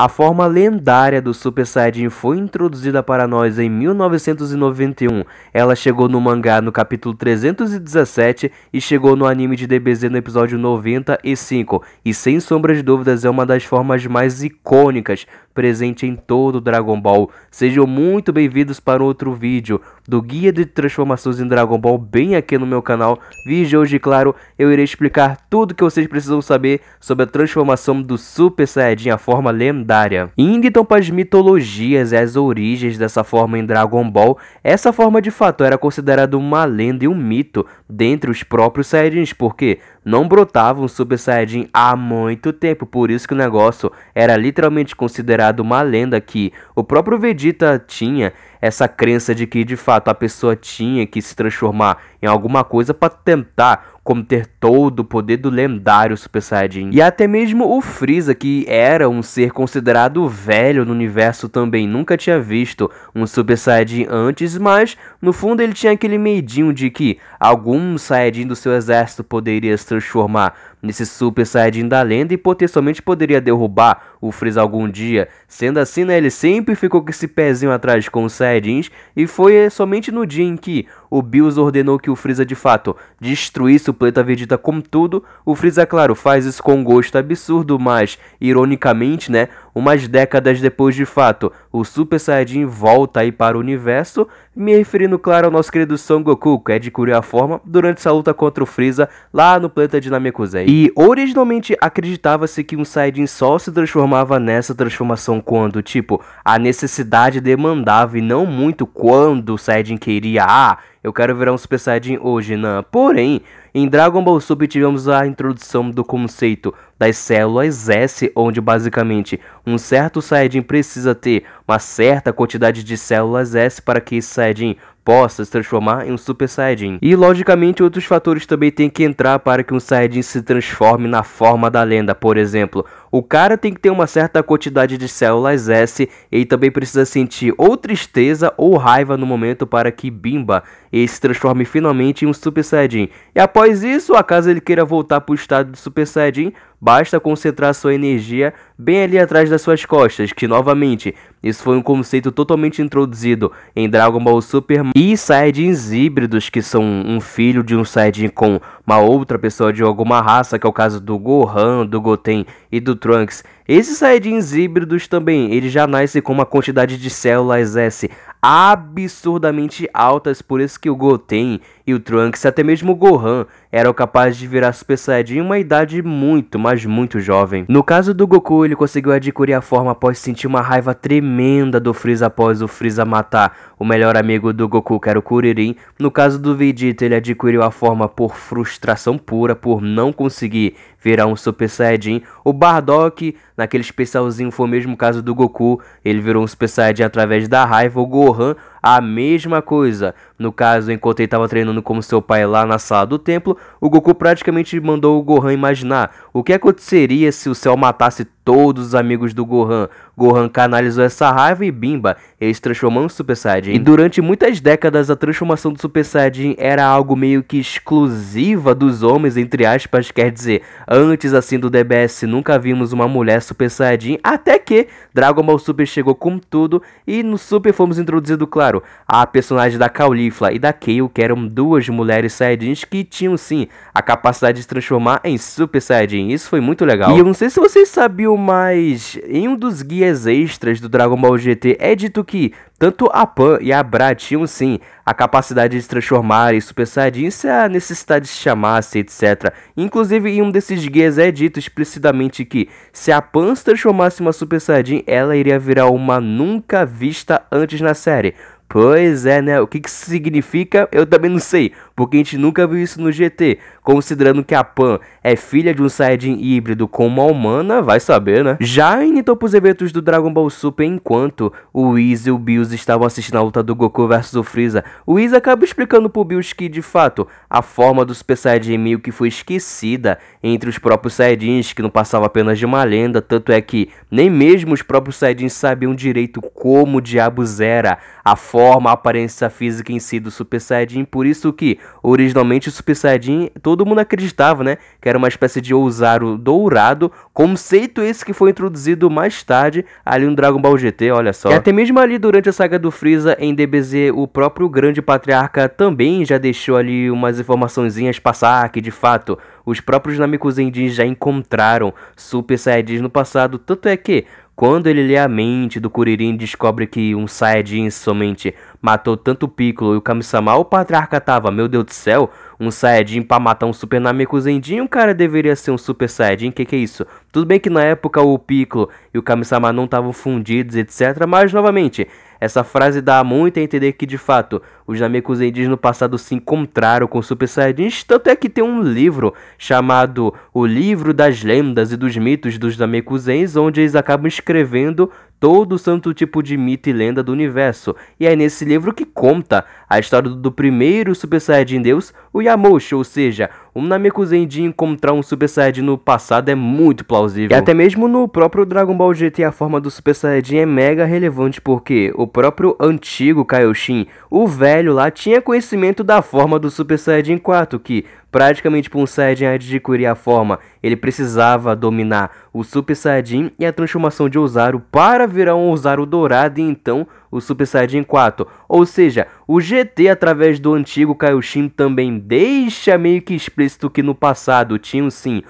A forma lendária do Super Saiyajin foi introduzida para nós em 1991. Ela chegou no mangá no capítulo 317 e chegou no anime de DBZ no episódio 95. E sem sombra de dúvidas é uma das formas mais icônicas presente em todo o Dragon Ball. Sejam muito bem-vindos para outro vídeo do Guia de Transformações em Dragon Ball bem aqui no meu canal. Vídeo hoje, claro, eu irei explicar tudo que vocês precisam saber sobre a transformação do Super Saiyajin, a forma lendária. Indo então para as mitologias e as origens dessa forma em Dragon Ball, essa forma de fato era considerada uma lenda e um mito dentre os próprios Saiyajins, porque não brotava um Super Saiyajin há muito tempo, por isso que o negócio era literalmente considerado uma lenda que o próprio Vegeta tinha essa crença de que de fato a pessoa tinha que se transformar em alguma coisa para tentar como ter todo o poder do lendário Super Saiyajin. E até mesmo o Freeza, que era um ser considerado velho no universo também, nunca tinha visto um Super Saiyajin antes, mas no fundo ele tinha aquele medinho de que algum Saiyajin do seu exército poderia se transformar nesse Super Saiyajin da lenda e potencialmente poderia derrubar o Freeza algum dia. Sendo assim, né, ele sempre ficou com esse pezinho atrás com os Saiyajins, e foi eh, somente no dia em que o Bills ordenou que o Freeza de fato destruísse o planeta Vegeta com tudo. O Freeza, claro, faz isso com um gosto absurdo, mas ironicamente, né, Umas décadas depois de fato, o Super Saiyajin volta aí para o universo, me referindo claro ao nosso querido Son Goku, que é de a forma durante sua luta contra o Freeza lá no planeta de Namekusei. E originalmente acreditava-se que um Saiyajin só se transformava nessa transformação quando, tipo, a necessidade demandava e não muito quando o Saiyajin queria, ah, eu quero virar um Super Saiyajin hoje, Nan. Porém, em Dragon Ball Super tivemos a introdução do conceito das células S, onde basicamente um certo Saiyajin precisa ter uma certa quantidade de células S para que esse Saiyajin possa se transformar em um Super Saiyajin. E logicamente outros fatores também têm que entrar para que um Saiyajin se transforme na forma da lenda, por exemplo, o cara tem que ter uma certa quantidade de células S e também precisa sentir ou tristeza ou raiva no momento para que Bimba se transforme finalmente em um Super Saiyajin. E após isso, acaso ele queira voltar para o estado de Super Saiyajin, basta concentrar sua energia bem ali atrás das suas costas, que novamente, isso foi um conceito totalmente introduzido em Dragon Ball Super e Saiyajins híbridos, que são um filho de um Saiyajin com uma outra pessoa de alguma raça, que é o caso do Gohan, do Goten e do Trunks, esses Saiyajins híbridos também, eles já nascem com uma quantidade de células S absurdamente altas, por isso que o Goten e o Trunks, até mesmo o Gohan, eram capazes de virar Super Saiyajin em uma idade muito, mas muito jovem. No caso do Goku, ele conseguiu adquirir a forma após sentir uma raiva tremenda do Freeza após o Freeza matar o melhor amigo do Goku, que era o Kuririn. No caso do Vegeta, ele adquiriu a forma por frustração pura, por não conseguir virar um Super Saiyajin. O Bardock Naquele especialzinho foi o mesmo caso do Goku, ele virou um Super Saiyajin através da raiva, o Gohan a mesma coisa. No caso, enquanto ele estava treinando como seu pai lá na sala do templo, o Goku praticamente mandou o Gohan imaginar o que aconteceria se o céu matasse todos os amigos do Gohan. Gohan canalizou essa raiva e bimba, ele se transformou no Super Saiyajin. E durante muitas décadas, a transformação do Super Saiyajin era algo meio que exclusiva dos homens, entre aspas, quer dizer, antes assim do DBS nunca vimos uma mulher Super Saiyajin, até que Dragon Ball Super chegou com tudo e no Super fomos introduzidos, claro, claro, a personagem da Caulifla e da Keio que eram duas mulheres Saiyajins que tinham sim a capacidade de se transformar em Super Saiyajin. Isso foi muito legal. E eu não sei se vocês sabiam, mas em um dos guias extras do Dragon Ball GT é dito que tanto a Pan e a Bra tinham sim a capacidade de se transformar em Super Saiyajin se a necessidade se chamasse, etc. Inclusive, em um desses guias é dito explicitamente que se a Pan se transformasse em uma Super Saiyajin, ela iria virar uma nunca vista antes na série. Pois é, né? O que, que significa eu também não sei, porque a gente nunca viu isso no GT. Considerando que a Pan é filha de um Saiyajin híbrido com uma humana, vai saber, né? Já initou pros eventos do Dragon Ball Super enquanto o Whis e o Bills estavam assistindo a luta do Goku versus o Freeza. O Whis acaba explicando pro Bills que, de fato, a forma do Super Saiyajin meio que foi esquecida entre os próprios Saiyajins, que não passava apenas de uma lenda, tanto é que nem mesmo os próprios Saiyajins sabiam direito como diabos era a forma forma, a aparência física em si do Super Saiyajin, por isso que originalmente o Super Saiyajin, todo mundo acreditava, né, que era uma espécie de Ousaro dourado, conceito esse que foi introduzido mais tarde ali no Dragon Ball GT, olha só. E até mesmo ali durante a saga do Freeza em DBZ, o próprio Grande Patriarca também já deixou ali umas informaçõezinhas passar que de fato os próprios Namekusendins já encontraram Super Saiyajins no passado, tanto é que quando ele lê a mente do Kuririn descobre que um Saiyajin somente matou tanto o Piccolo e o Kami-sama, o Patriarca tava, meu Deus do céu, um Saiyajin pra matar um Super Namekusendin, o cara deveria ser um Super Saiyajin, que que é isso? Tudo bem que na época o Piccolo e o Kami-sama não estavam fundidos, etc, mas novamente, essa frase dá muito a entender que, de fato, os Namekusendins no passado se encontraram com Super Saiyajins, tanto é que tem um livro chamado O Livro das Lendas e dos Mitos dos Namekusens, onde eles acabam escrevendo todo o santo tipo de mito e lenda do universo. E é nesse livro que conta a história do primeiro Super Saiyajin Deus, o Yamouchi, ou seja, um Namekuzen de encontrar um Super Saiyajin no passado é muito plausível. E até mesmo no próprio Dragon Ball GT a forma do Super Saiyajin é mega relevante porque o próprio antigo Kaioshin, o velho lá, tinha conhecimento da forma do Super Saiyajin 4, que Praticamente para tipo, um Saiyajin adquirir a forma, ele precisava dominar o Super Saiyajin e a transformação de Ozaru para virar um Ozaru dourado e então o Super Saiyajin 4. Ou seja, o GT através do antigo Kaioshin também deixa meio que explícito que no passado tinham sim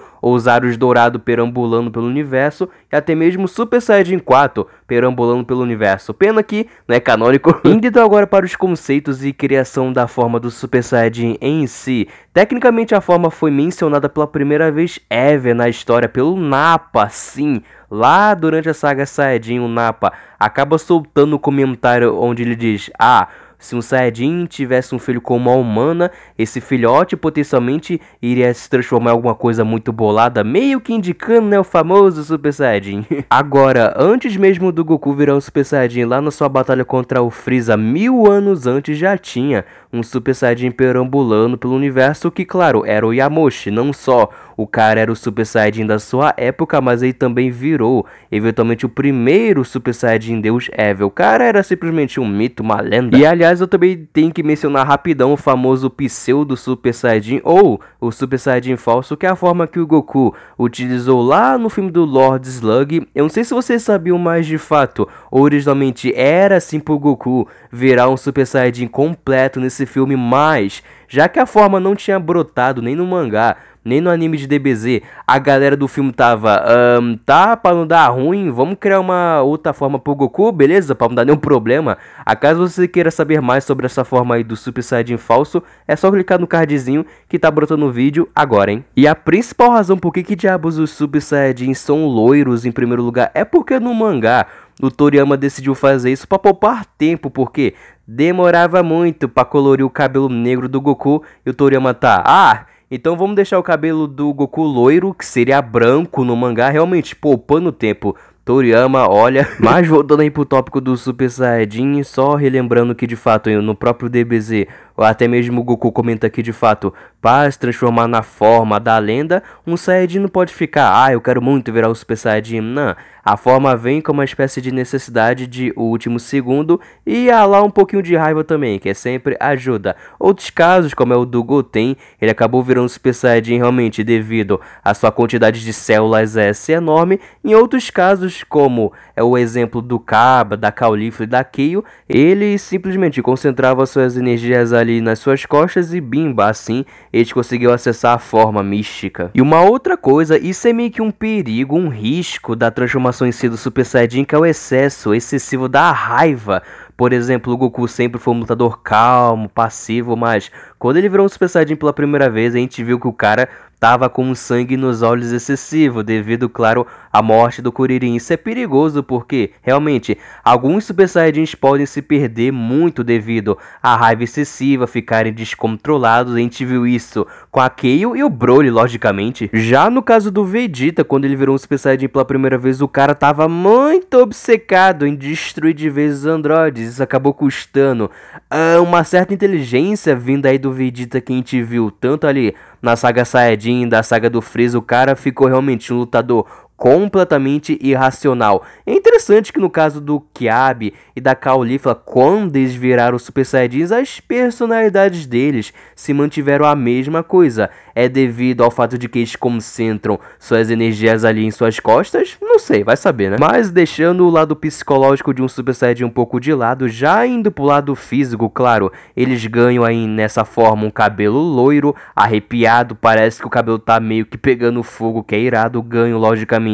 aros Dourado perambulando pelo universo e até mesmo Super Saiyajin 4 perambulando pelo universo. Pena que não é canônico. Indo então agora para os conceitos e criação da forma do Super Saiyajin em si. Tecnicamente a forma foi mencionada pela primeira vez ever na história pelo Napa, sim. Lá durante a saga Saiyajin, o Napa acaba soltando o um comentário onde ele diz: "Ah, se um Saiyajin tivesse um filho com uma humana, esse filhote potencialmente iria se transformar em alguma coisa muito bolada, meio que indicando né, o famoso Super Saiyajin. Agora, antes mesmo do Goku virar um Super Saiyajin lá na sua batalha contra o Freeza mil anos antes já tinha um Super Saiyajin perambulando pelo universo que, claro, era o Yamoshi. Não só o cara era o Super Saiyajin da sua época, mas ele também virou, eventualmente, o primeiro Super Saiyajin Deus Evil. O cara era simplesmente um mito, uma lenda. E, aliás, eu também tenho que mencionar rapidão o famoso pseudo Super Saiyajin, ou o Super Saiyajin falso, que é a forma que o Goku utilizou lá no filme do Lord Slug. Eu não sei se vocês sabiam, mas, de fato, originalmente era assim pro Goku virar um Super Saiyajin completo nesse desse filme, mas já que a forma não tinha brotado nem no mangá, nem no anime de DBZ, a galera do filme tava, um, tá, pra não dar ruim, vamos criar uma outra forma pro Goku, beleza? Pra não dar nenhum problema. Acaso você queira saber mais sobre essa forma aí do Super Saiyajin falso, é só clicar no cardzinho que tá brotando o vídeo agora, hein? E a principal razão por que, que diabos os Super Saiyajins são loiros em primeiro lugar é porque no mangá o Toriyama decidiu fazer isso para poupar tempo, porque demorava muito para colorir o cabelo negro do Goku e o Toriyama tá, ah, então vamos deixar o cabelo do Goku loiro, que seria branco no mangá, realmente poupando tempo. Toriyama, olha. Mas voltando aí pro tópico do Super Saiyajin, só relembrando que de fato no próprio DBZ, ou até mesmo o Goku comenta que de fato, para se transformar na forma da lenda, um Saiyajin não pode ficar, ah, eu quero muito virar o Super Saiyajin. Não, a forma vem como uma espécie de necessidade de o último segundo e há lá um pouquinho de raiva também, que é sempre ajuda. Outros casos, como é o do Goten, ele acabou virando Super Saiyajin realmente devido à sua quantidade de células S enorme. Em outros casos, como é o exemplo do Kaba, da Caulifla e da Kyo, ele simplesmente concentrava suas energias ali nas suas costas e bimba, assim eles conseguiu acessar a forma mística. E uma outra coisa, isso é meio que um perigo, um risco da transformação em si do Super Saiyajin, que é o excesso excessivo da raiva. Por exemplo, o Goku sempre foi um lutador calmo, passivo, mas quando ele virou um Super Saiyajin pela primeira vez, a gente viu que o cara Tava com um sangue nos olhos excessivo, devido, claro, à morte do Kuririn. Isso é perigoso porque, realmente, alguns Super Saiyajins podem se perder muito devido à raiva excessiva, ficarem descontrolados. A gente viu isso com a Keio e o Broly, logicamente. Já no caso do Vegeta, quando ele virou um Super Saiyajin pela primeira vez, o cara tava muito obcecado em destruir de vez os androides. Isso acabou custando uh, uma certa inteligência vinda aí do Vegeta que a gente viu tanto ali na saga Saiyajin, da saga do Freeza, o cara ficou realmente um lutador completamente irracional. É interessante que no caso do Kiabi e da Caulifla, quando eles viraram o Super Saiyajins, as personalidades deles se mantiveram a mesma coisa. É devido ao fato de que eles concentram suas energias ali em suas costas? Não sei, vai saber, né? Mas deixando o lado psicológico de um Super Saiyajin um pouco de lado, já indo pro lado físico, claro, eles ganham aí nessa forma um cabelo loiro, arrepiado, parece que o cabelo tá meio que pegando fogo, que é irado, ganham logicamente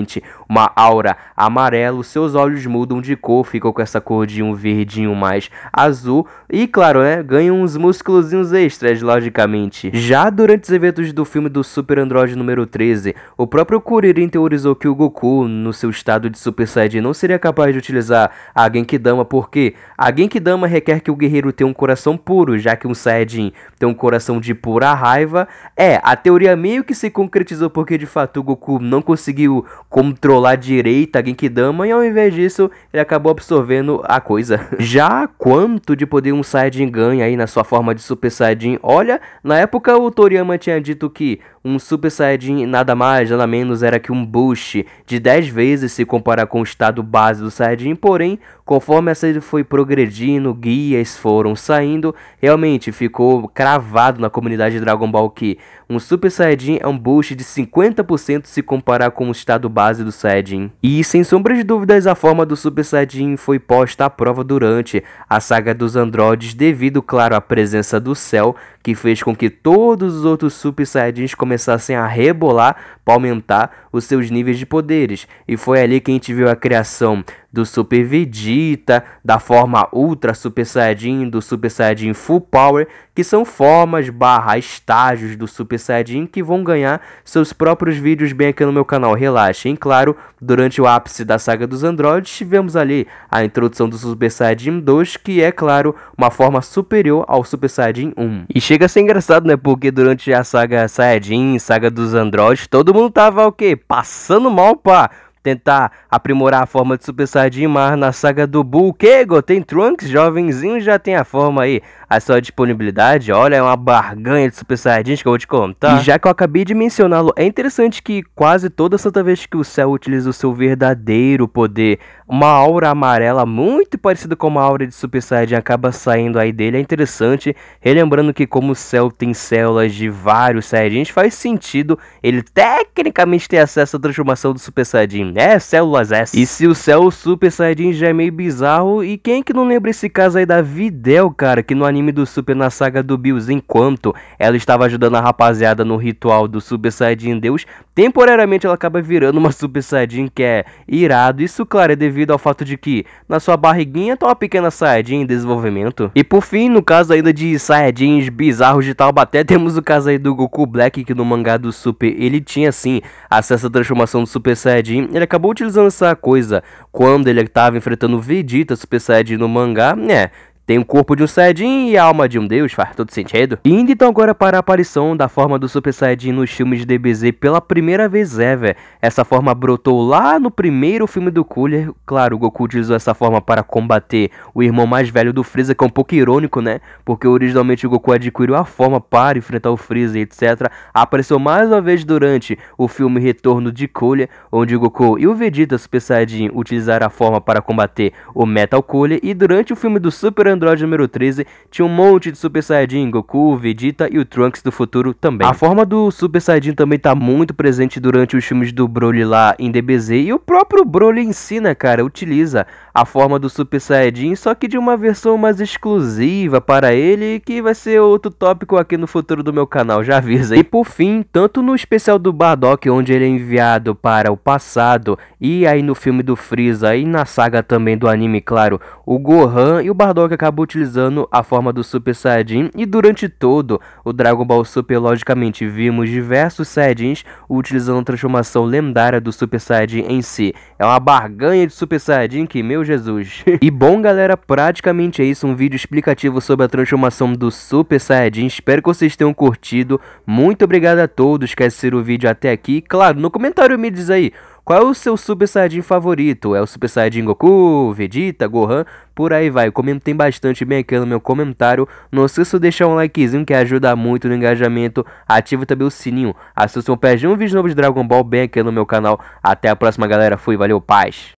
uma aura amarelo, seus olhos mudam de cor, ficam com essa cor de um verdinho mais azul e, claro, né, ganham uns músculozinhos extras, logicamente. Já durante os eventos do filme do Super Android número 13, o próprio Kuririn teorizou que o Goku, no seu estado de Super Saiyajin, não seria capaz de utilizar a Genkidama porque a Genkidama requer que o guerreiro tenha um coração puro, já que um Saiyajin tem um coração de pura raiva. É, a teoria meio que se concretizou porque de fato o Goku não conseguiu controlar direito a Genkidama e ao invés disso ele acabou absorvendo a coisa. Já quanto de poder um Saiyajin ganha aí na sua forma de Super Saiyajin? Olha, na época o Toriyama tinha dito que um Super Saiyajin nada mais, nada menos era que um boost de 10 vezes se comparar com o estado base do Saiyajin, porém, conforme a série foi progredindo, guias foram saindo, realmente ficou cravado na comunidade Dragon Ball que um Super Saiyajin é um boost de 50% se comparar com o estado base fase do Saiyajin. E sem sombra de dúvidas, a forma do Super Saiyajin foi posta à prova durante a saga dos androides devido, claro, à presença do céu que fez com que todos os outros Super Saiyajins começassem a rebolar para aumentar os seus níveis de poderes. E foi ali que a gente viu a criação do Super Vegeta, da forma Ultra Super Saiyajin, do Super Saiyajin Full Power, que são formas barra estágios do Super Saiyajin que vão ganhar seus próprios vídeos bem aqui no meu canal, relaxem. Claro, durante o ápice da saga dos androides, tivemos ali a introdução do Super Saiyajin 2, que é, claro, uma forma superior ao Super Saiyajin 1. E chega a ser engraçado, né, porque durante a saga Saiyajin, saga dos androides, todo mundo tava o quê? passando mal, pá tentar aprimorar a forma de Super Saiyajin, mas na saga do Bulkego tem Trunks, jovenzinho, já tem a forma aí a sua disponibilidade. Olha, é uma barganha de Super Saiyajins que eu vou te contar. E já que eu acabei de mencioná-lo, é interessante que quase toda santa vez que o céu utiliza o seu verdadeiro poder, uma aura amarela muito parecida com uma aura de Super Saiyajin acaba saindo aí dele. É interessante, relembrando que como o céu tem células de vários Saiyajins, faz sentido ele tecnicamente ter acesso à transformação do Super Saiyajin. É, células S. E se o céu Super Saiyajin já é meio bizarro, e quem que não lembra esse caso aí da Videl, cara, que no anime do Super na saga do Bills, enquanto ela estava ajudando a rapaziada no ritual do Super Saiyajin Deus, temporariamente ela acaba virando uma Super Saiyajin que é irado. Isso, claro, é devido ao fato de que na sua barriguinha tá uma pequena Saiyajin em desenvolvimento. E por fim, no caso ainda de Saiyajins bizarros de Taubaté, temos o caso aí do Goku Black, que no mangá do Super ele tinha, assim, acesso à transformação do Super Saiyajin. Ele ele acabou utilizando essa coisa quando ele estava enfrentando Vegeta Super Saiyajin no mangá, né? Tem o corpo de um Saiyajin e a alma de um deus, faz todo sentido. E indo então agora para a aparição da forma do Super Saiyajin nos filmes de DBZ pela primeira vez ever. Essa forma brotou lá no primeiro filme do Cooler. Claro, o Goku utilizou essa forma para combater o irmão mais velho do Freeza, que é um pouco irônico, né? Porque originalmente o Goku adquiriu a forma para enfrentar o Freeza, etc. Apareceu mais uma vez durante o filme Retorno de Cooler, onde o Goku e o Vegeta Super Saiyajin utilizaram a forma para combater o Metal Cooler. E durante o filme do Super Android número 13 tinha um monte de Super Saiyajin, Goku, Vegeta e o Trunks do futuro também. A forma do Super Saiyajin também tá muito presente durante os filmes do Broly lá em DBZ e o próprio Broly em si, né, cara, utiliza a forma do Super Saiyajin, só que de uma versão mais exclusiva para ele, que vai ser outro tópico aqui no futuro do meu canal, já avisa. E por fim, tanto no especial do Bardock, onde ele é enviado para o passado, e aí no filme do Freeza, e na saga também do anime, claro, o Gohan e o Bardock acaba utilizando a forma do Super Saiyajin e durante todo o Dragon Ball Super, logicamente, vimos diversos Saiyajins utilizando a transformação lendária do Super Saiyajin em si. É uma barganha de Super Saiyajin que, meu Jesus. e bom, galera, praticamente é isso, um vídeo explicativo sobre a transformação do Super Saiyajin. Espero que vocês tenham curtido. Muito obrigado a todos que assistiram o vídeo até aqui. Claro, no comentário me diz aí... Qual é o seu Super Saiyajin favorito? É o Super Saiyajin Goku, Vegeta, Gohan? Por aí vai. Comentem bastante bem aqui no meu comentário. Não esqueça de deixar um likezinho que ajuda muito no engajamento. Ative também o sininho. o um não perde um vídeo novo de Dragon Ball bem aqui no meu canal. Até a próxima, galera. Fui, valeu, paz!